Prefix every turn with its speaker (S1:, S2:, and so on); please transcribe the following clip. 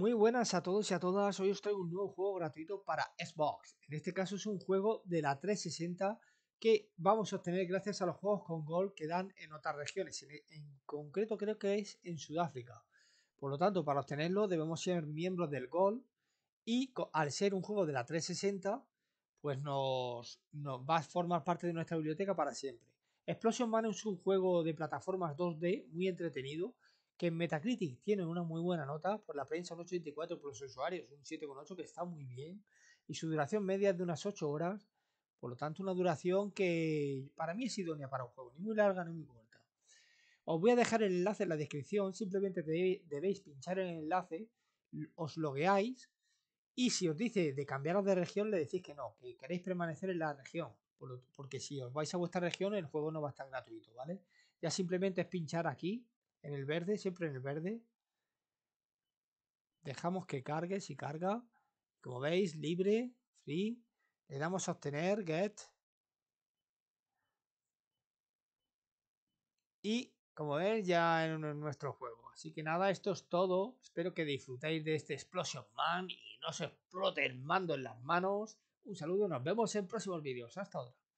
S1: Muy buenas a todos y a todas, hoy os traigo un nuevo juego gratuito para Xbox. En este caso es un juego de la 360 que vamos a obtener gracias a los juegos con gol que dan
S2: en otras regiones, en,
S1: concreto creo que es en Sudáfrica. Por lo tanto, para obtenerlo debemos ser miembros del gol y al ser un juego de la 360, pues nos, nos va a formar parte de nuestra biblioteca para siempre. Explosion Man es un juego de plataformas 2D muy entretenido que en Metacritic tiene una muy buena nota, por la prensa un 84, por los usuarios un 7.8, que está muy bien, y su duración media es de unas 8 horas, por lo tanto una duración que para mí es idónea para un juego, ni muy larga ni muy corta. Os voy a dejar el enlace en la descripción, simplemente debéis pinchar en el enlace, os logueáis, y si os dice de cambiaros de región, le decís que no, que queréis permanecer en la región, porque si os vais a vuestra región, el juego no va a estar gratuito, ¿vale? Ya simplemente es pinchar aquí en el verde, siempre en el verde. Dejamos que cargue, si carga. Como veis, libre, free. Le damos a obtener, get. Y como veis, ya en nuestro juego. Así que nada, esto es todo. Espero que disfrutéis de este Explosion Man y no se explote el mando en las manos. Un saludo, nos vemos en próximos vídeos. Hasta ahora